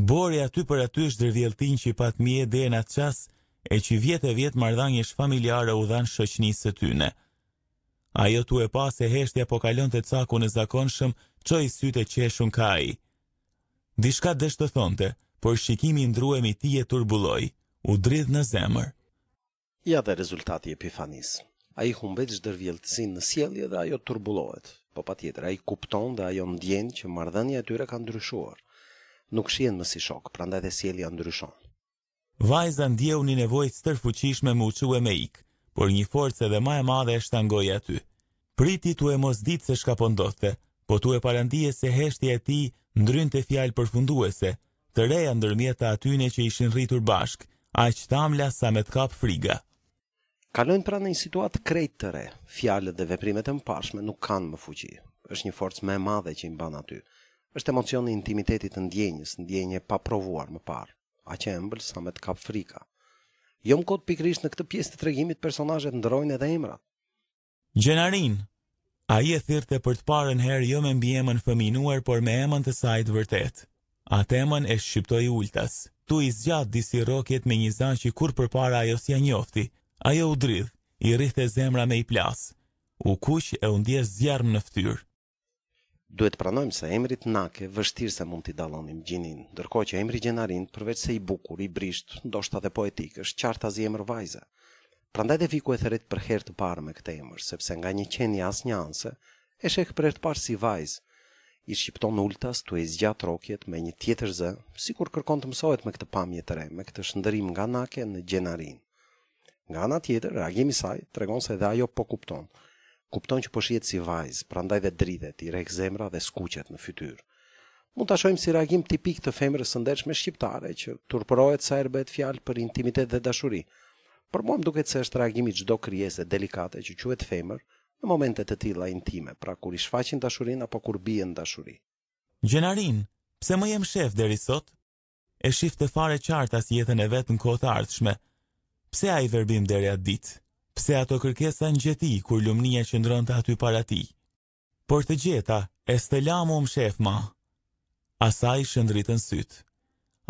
Bori aty për aty është dërvjeltin që i pat mje dhe në atë qas, e që vjetë e vjetë mardhanje shë u dhanë shëqnisë të tyne. Ajo tu e pa se heshtja po kalon të caku në zakonshëm, që i syte qeshun ka i. Dishka dështë të thonte, por shikimi ndruem i ti e turbuloj, u dridhë në zemër. Ja dhe rezultati epifanisë. A i humbet shdërvjeltësin në sielje dhe ajo turbulohet, po pa tjetër, a i kupton dhe ajo mdjen që mardhenja e tyre ka ndryshuar nuk shien më si shok, pranda dhe sielja ndryshon. Vajza ndjeu një nevoj të tërfuqishme më uquë me ikë, por një forcë edhe ma e madhe e shtangoj aty. Priti tu e mos ditë se shka pëndote, po, po tu e parandije se heshtje e ti ndrynë të fjalë përfunduese, të reja ndërmjeta atyne që ishin rritur bashk, a që tamla sa me të kap friga. Kalojnë pra në një situatë krejt të re, fjalët dhe veprimet e mpashme nuk kanë më fuqi, është një forcë me madhe që i imban aty, është emocion i intimitetit të ndjenjës, ndjenjë pa provuar më parë, aq e ëmbël sa me të kap frika. Jo më kod pikrish në këtë pjesë të tregimit personazhet ndrojnë edhe emra. Gjenarin, ai e thirrte për të parën herë jo me mbiemën fëminuar, por me emën të saj të vërtet. A temën e shqiptoi ultas. Tu i zgjat disi rrokjet me një zan që kur përpara ajo si a njofti. Ajo u dridh, i rrihte zemra me i plas. U kuq e u ndjes zjarm në fytyrë duhet pranojmë se emri Nake vështirë se mund t'i dallonim gjinin, ndërkohë që emri Gjenarin, përveç se i bukur, i brisht, ndoshta dhe poetik, është qartë as i emër vajze. Prandaj dhe viku e thërrit për herë të parë me këtë emër, sepse nga një qenie asnjë anse, e shek për herë të parë si vajzë. I shqipton ultas tu e zgjat rokjet me një tjetër zë, sikur kërkon të mësohet me këtë pamje të re, me këtë shndërim nga Nake në Gjenarin. Nga tjetër, reagimi i saj tregon se edhe ajo po kupton kupton që po shihet si vajz, prandaj dhe dridhet, i rek zemra dhe skuqet në fytyrë. Mund ta shohim si reagim tipik të femrës së ndershme shqiptare që turpërohet sa herë bëhet fjalë për intimitet dhe dashuri. Por mua më duket se është reagimi çdo krijese delikate që quhet femër në momente të tilla intime, pra kur i shfaqin dashurinë apo kur bien dashuri. Gjenarin, pse më jem shef deri sot? E shifte fare qartë as jetën e vetë në kohë të ardhshme. Pse a i verbim at ditë? pse ato kërkesa në gjeti kur lumnia që ndrën të aty para ti. Por të gjeta, e stelamu më shef ma. Asaj shëndritë në sytë.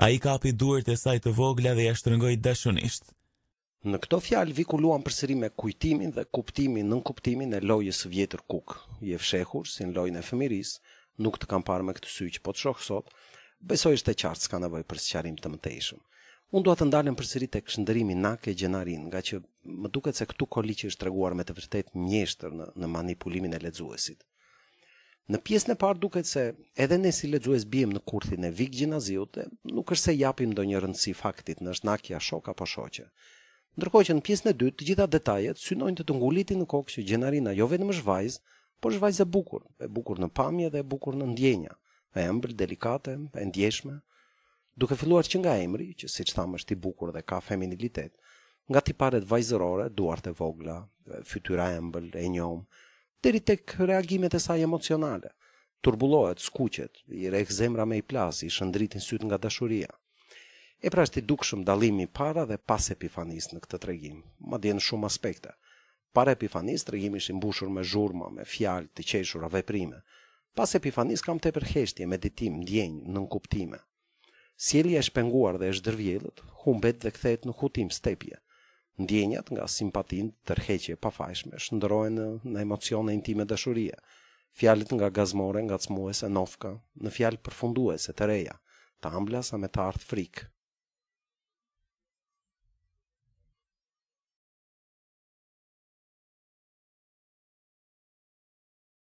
A i kapi duert e saj të vogla dhe jashtë rëngoj dashunishtë. Në këto fjalë vikuluan përsëri me kujtimin dhe kuptimin nën kuptimin e lojës së vjetër Kuk. Je fshehur si në lojën e fëmirisë, nuk të kam parë me këtë sy që po të shoh sot. Besoj se të qartë s'ka nevojë për sqarim të mëtejshëm. Unë duhet të ndalën për sërit e këshëndërimi nake gjenarin, nga që më duket se këtu koliqë është reguar me të vërtet mjeshtër në, në manipulimin e ledzuesit. Në pjesën e parë duket se edhe ne si lexues bijem në kurthin e Vik Gjinaziut, nuk është se japim ndonjë rëndësi faktit në shnakja shok apo shoqe. Ndërkohë që në pjesën e dytë të gjitha detajet synojnë të të ngulitin në kokë që Gjenarina jo vetëm është vajzë, por është e bukur, e bukur në pamje dhe e bukur në ndjenja, e ëmbël delikate, e ndjeshme, duke filluar që nga emri, që si që thamë është i bukur dhe ka feminilitet, nga tiparet vajzërore, duart e vogla, fytyra e embël, e njom, deri tek reagimet e saj emocionale, turbulohet, skuqet, i rekë zemra me i plasi, i shëndritin syt nga dashuria. E pra është i dukshëm dalimi para dhe pas epifanis në këtë tregim, ma djenë në shumë aspekte. Para epifanis, tregimi ishë imbushur me zhurma, me fjalë, të qeshur, a veprime. Pas epifanis kam të përheshtje, meditim, djenjë, nënkuptime. kuptime. Sjelja e shpenguar dhe e shdërvjelët, humbet dhe kthehet në hutim stepje. Ndjenjat nga simpatin, tërheqje pafajshme shndrohen në, në emocione intime dashurie. Fjalët nga gazmore, nga cmuese, nofka, në fjalë përfunduese të reja, të ambla sa me të ardhë frikë,